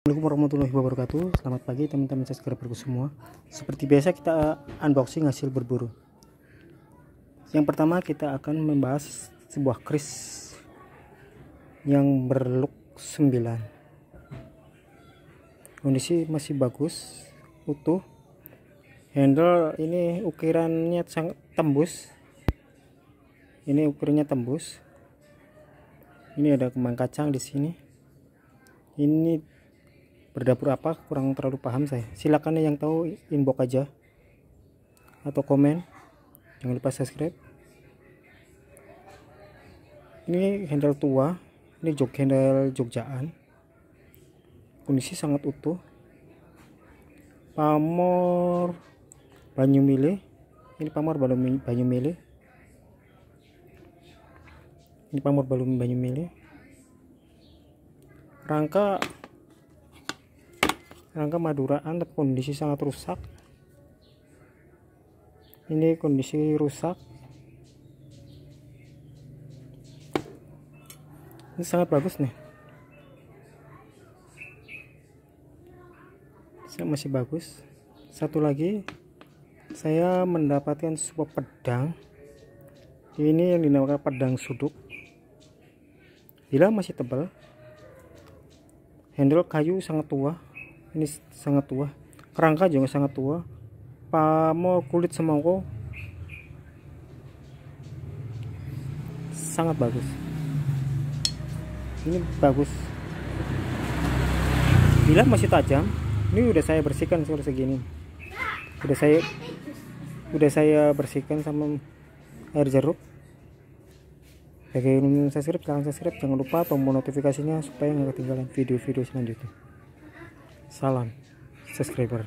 Assalamualaikum warahmatullahi wabarakatuh Selamat pagi teman-teman subscriberku semua Seperti biasa kita uh, unboxing hasil berburu Yang pertama kita akan membahas sebuah kris Yang berluk 9 Kondisi masih bagus Utuh Handle ini ukirannya sangat tembus Ini ukurannya tembus Ini ada kembang kacang di sini ini berdapur apa kurang terlalu paham saya silakan yang tahu inbox aja atau komen jangan lupa subscribe ini handle tua ini jog handle jogjaan kondisi sangat utuh pamor banyu milih ini pamor banyu milih ini pamor banyu milih rangka rangka Maduraan kondisi sangat rusak ini kondisi rusak ini sangat bagus nih saya masih bagus satu lagi saya mendapatkan sebuah pedang ini yang dinamakan pedang suduk bila masih tebal handle kayu sangat tua ini sangat tua kerangka juga sangat tua pamor kulit semangko sangat bagus ini bagus bila masih tajam ini udah saya bersihkan seperti segini udah saya udah saya bersihkan sama air jeruk bagi yang subscribe silahkan subscribe jangan lupa tombol notifikasinya supaya nggak ketinggalan video-video selanjutnya Salam subscriber.